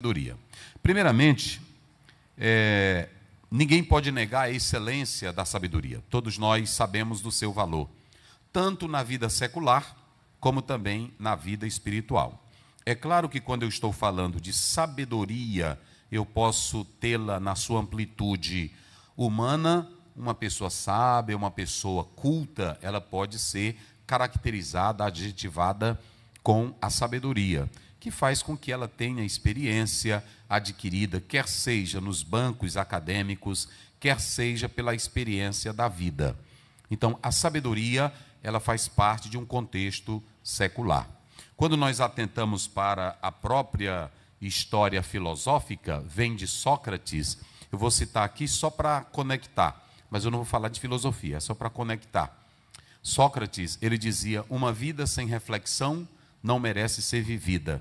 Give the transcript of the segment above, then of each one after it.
sabedoria. Primeiramente, é, ninguém pode negar a excelência da sabedoria. Todos nós sabemos do seu valor, tanto na vida secular como também na vida espiritual. É claro que quando eu estou falando de sabedoria, eu posso tê-la na sua amplitude humana. Uma pessoa sábia, uma pessoa culta, ela pode ser caracterizada, adjetivada com a sabedoria que faz com que ela tenha experiência adquirida, quer seja nos bancos acadêmicos, quer seja pela experiência da vida. Então, a sabedoria, ela faz parte de um contexto secular. Quando nós atentamos para a própria história filosófica, vem de Sócrates. Eu vou citar aqui só para conectar, mas eu não vou falar de filosofia, é só para conectar. Sócrates, ele dizia: "Uma vida sem reflexão não merece ser vivida.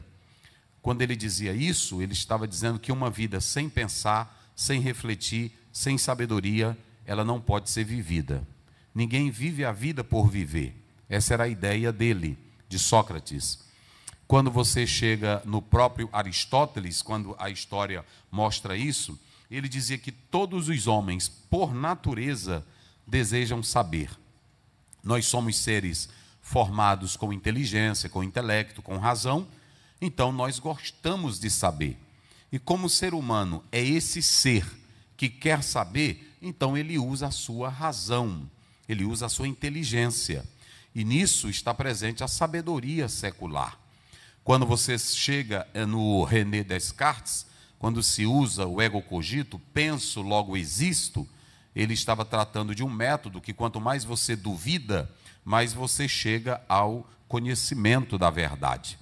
Quando ele dizia isso, ele estava dizendo que uma vida sem pensar, sem refletir, sem sabedoria, ela não pode ser vivida. Ninguém vive a vida por viver. Essa era a ideia dele, de Sócrates. Quando você chega no próprio Aristóteles, quando a história mostra isso, ele dizia que todos os homens, por natureza, desejam saber. Nós somos seres formados com inteligência, com intelecto, com razão, então nós gostamos de saber. E como o ser humano é esse ser que quer saber, então ele usa a sua razão, ele usa a sua inteligência. E nisso está presente a sabedoria secular. Quando você chega eh, no René Descartes, quando se usa o ego cogito, penso, logo existo, ele estava tratando de um método que quanto mais você duvida, mas você chega ao conhecimento da verdade.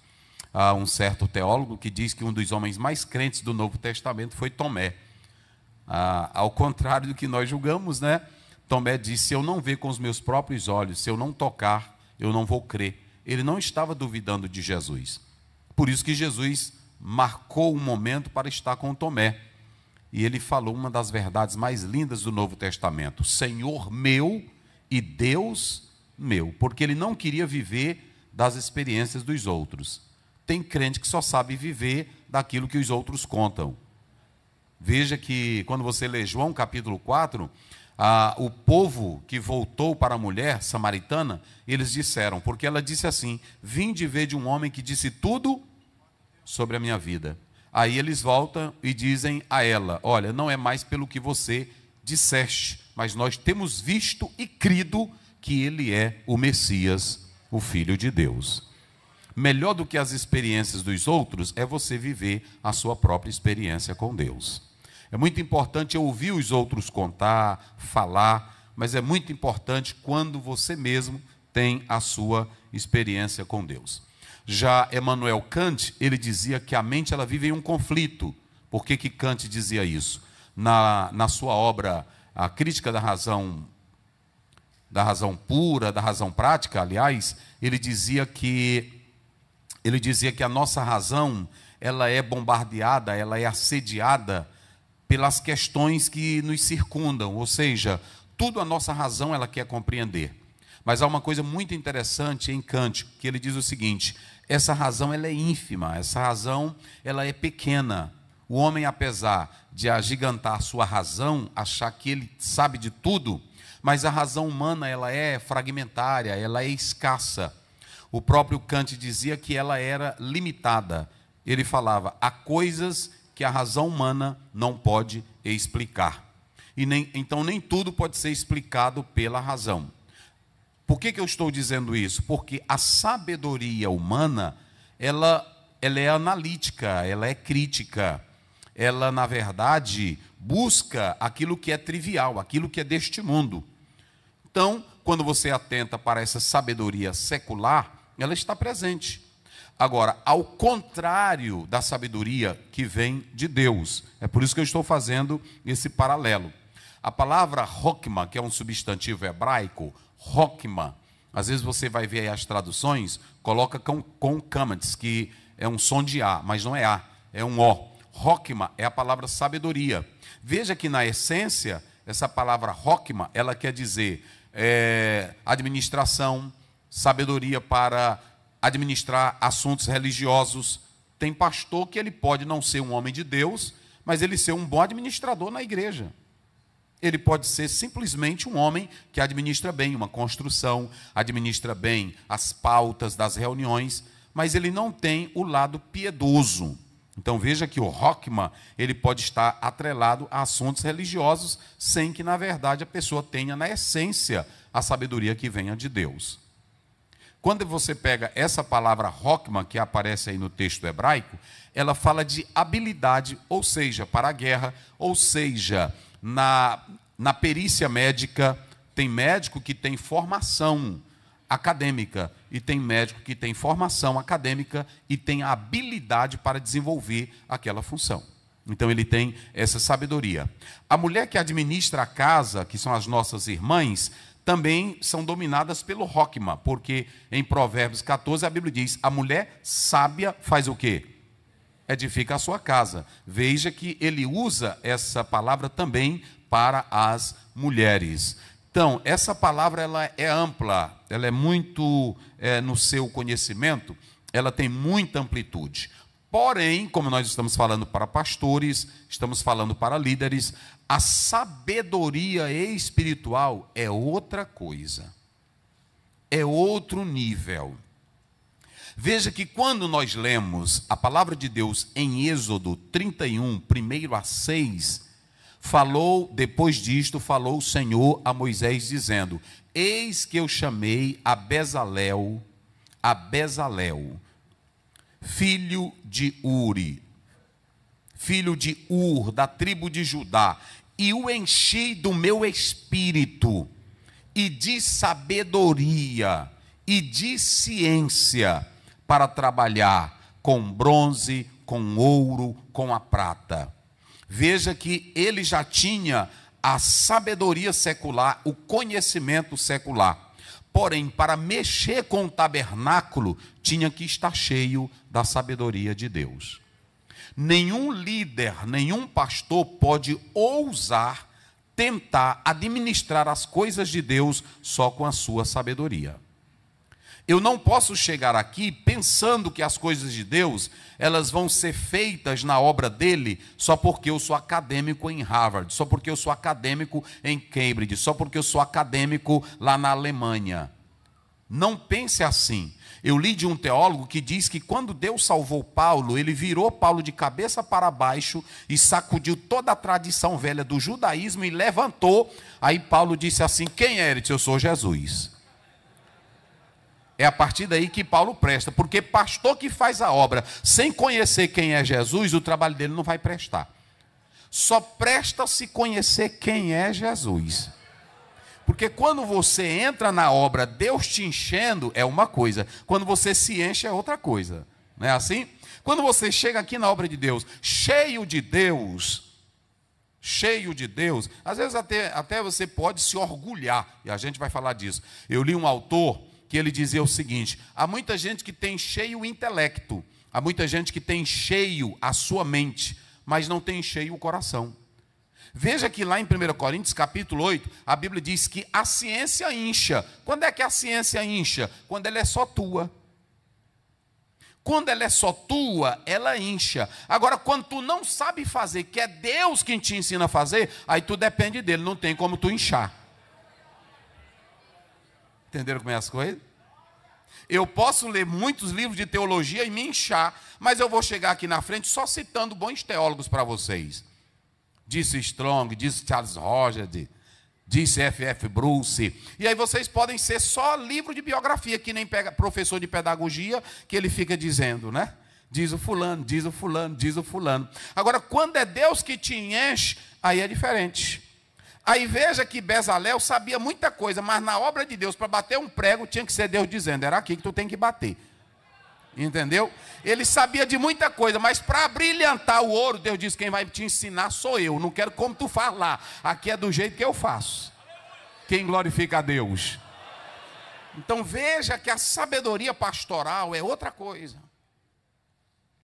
Há um certo teólogo que diz que um dos homens mais crentes do Novo Testamento foi Tomé. Ah, ao contrário do que nós julgamos, né? Tomé disse: Se eu não ver com os meus próprios olhos, se eu não tocar, eu não vou crer. Ele não estava duvidando de Jesus. Por isso que Jesus marcou um momento para estar com Tomé. E ele falou uma das verdades mais lindas do Novo Testamento: Senhor meu e Deus meu, porque ele não queria viver das experiências dos outros. Tem crente que só sabe viver daquilo que os outros contam. Veja que quando você lê João capítulo 4, ah, o povo que voltou para a mulher samaritana, eles disseram, porque ela disse assim: Vim de ver de um homem que disse tudo sobre a minha vida. Aí eles voltam e dizem a ela: Olha, não é mais pelo que você disseste, mas nós temos visto e crido que ele é o Messias, o Filho de Deus. Melhor do que as experiências dos outros é você viver a sua própria experiência com Deus. É muito importante ouvir os outros contar, falar, mas é muito importante quando você mesmo tem a sua experiência com Deus. Já Emmanuel Kant, ele dizia que a mente ela vive em um conflito. Por que, que Kant dizia isso? Na, na sua obra A Crítica da Razão da razão pura, da razão prática, aliás, ele dizia que ele dizia que a nossa razão, ela é bombardeada, ela é assediada pelas questões que nos circundam, ou seja, tudo a nossa razão ela quer compreender. Mas há uma coisa muito interessante em Kant, que ele diz o seguinte: essa razão ela é ínfima, essa razão ela é pequena. O homem, apesar de agigantar sua razão, achar que ele sabe de tudo, mas a razão humana ela é fragmentária, ela é escassa. O próprio Kant dizia que ela era limitada. Ele falava: há coisas que a razão humana não pode explicar. E nem, então nem tudo pode ser explicado pela razão. Por que, que eu estou dizendo isso? Porque a sabedoria humana ela, ela é analítica, ela é crítica. Ela, na verdade, busca aquilo que é trivial, aquilo que é deste mundo. Então, quando você atenta para essa sabedoria secular, ela está presente. Agora, ao contrário da sabedoria que vem de Deus. É por isso que eu estou fazendo esse paralelo. A palavra hokma, que é um substantivo hebraico, hokma, às vezes você vai ver aí as traduções, coloca com, com kamatz, que é um som de A, mas não é A, é um O. Hokma é a palavra sabedoria. Veja que na essência, essa palavra hokma, ela quer dizer é, administração, sabedoria para administrar assuntos religiosos. Tem pastor que ele pode não ser um homem de Deus, mas ele ser um bom administrador na igreja. Ele pode ser simplesmente um homem que administra bem uma construção, administra bem as pautas das reuniões, mas ele não tem o lado piedoso. Então veja que o Rockman ele pode estar atrelado a assuntos religiosos sem que na verdade a pessoa tenha na essência a sabedoria que venha de Deus. Quando você pega essa palavra Rockman que aparece aí no texto hebraico, ela fala de habilidade, ou seja, para a guerra, ou seja, na na perícia médica tem médico que tem formação acadêmica e tem médico que tem formação acadêmica e tem habilidade para desenvolver aquela função. Então ele tem essa sabedoria. A mulher que administra a casa, que são as nossas irmãs, também são dominadas pelo Rokma, porque em Provérbios 14 a Bíblia diz: a mulher sábia faz o quê? Edifica a sua casa. Veja que ele usa essa palavra também para as mulheres. Então, essa palavra ela é ampla, ela é muito é, no seu conhecimento, ela tem muita amplitude. Porém, como nós estamos falando para pastores, estamos falando para líderes, a sabedoria espiritual é outra coisa, é outro nível. Veja que quando nós lemos a palavra de Deus em Êxodo 31, primeiro a 6, Falou, depois disto, falou o Senhor a Moisés, dizendo: Eis que eu chamei a Bezalel, a Bezalel, filho de Uri, filho de Ur, da tribo de Judá, e o enchi do meu espírito, e de sabedoria, e de ciência, para trabalhar com bronze, com ouro, com a prata. Veja que ele já tinha a sabedoria secular, o conhecimento secular. Porém, para mexer com o tabernáculo, tinha que estar cheio da sabedoria de Deus. Nenhum líder, nenhum pastor pode ousar tentar administrar as coisas de Deus só com a sua sabedoria. Eu não posso chegar aqui pensando que as coisas de Deus, elas vão ser feitas na obra dele só porque eu sou acadêmico em Harvard, só porque eu sou acadêmico em Cambridge, só porque eu sou acadêmico lá na Alemanha. Não pense assim. Eu li de um teólogo que diz que quando Deus salvou Paulo, ele virou Paulo de cabeça para baixo e sacudiu toda a tradição velha do judaísmo e levantou. Aí Paulo disse assim: Quem é? Ele Eu sou Jesus. É a partir daí que Paulo presta, porque pastor que faz a obra sem conhecer quem é Jesus, o trabalho dele não vai prestar. Só presta se conhecer quem é Jesus. Porque quando você entra na obra, Deus te enchendo é uma coisa, quando você se enche é outra coisa. Não é assim? Quando você chega aqui na obra de Deus, cheio de Deus, cheio de Deus, às vezes até, até você pode se orgulhar, e a gente vai falar disso. Eu li um autor que ele dizia o seguinte: há muita gente que tem cheio o intelecto, há muita gente que tem cheio a sua mente, mas não tem cheio o coração. Veja que lá em 1 Coríntios, capítulo 8, a Bíblia diz que a ciência incha. Quando é que a ciência incha? Quando ela é só tua. Quando ela é só tua, ela incha. Agora, quando tu não sabe fazer, que é Deus quem te ensina a fazer, aí tu depende dele, não tem como tu inchar. Entenderam como é as coisas? Eu posso ler muitos livros de teologia e me inchar, mas eu vou chegar aqui na frente só citando bons teólogos para vocês. Disse Strong, disse Charles Rogers, disse F.F. Bruce. E aí vocês podem ser só livro de biografia, que nem pega professor de pedagogia, que ele fica dizendo, né? Diz o fulano, diz o fulano, diz o fulano. Agora, quando é Deus que te enche, aí é diferente. Aí veja que Bezalel sabia muita coisa, mas na obra de Deus, para bater um prego, tinha que ser Deus dizendo: era aqui que tu tem que bater. Entendeu? Ele sabia de muita coisa, mas para brilhantar o ouro, Deus disse: quem vai te ensinar sou eu. Não quero como tu falar. Aqui é do jeito que eu faço. Quem glorifica a Deus? Então veja que a sabedoria pastoral é outra coisa.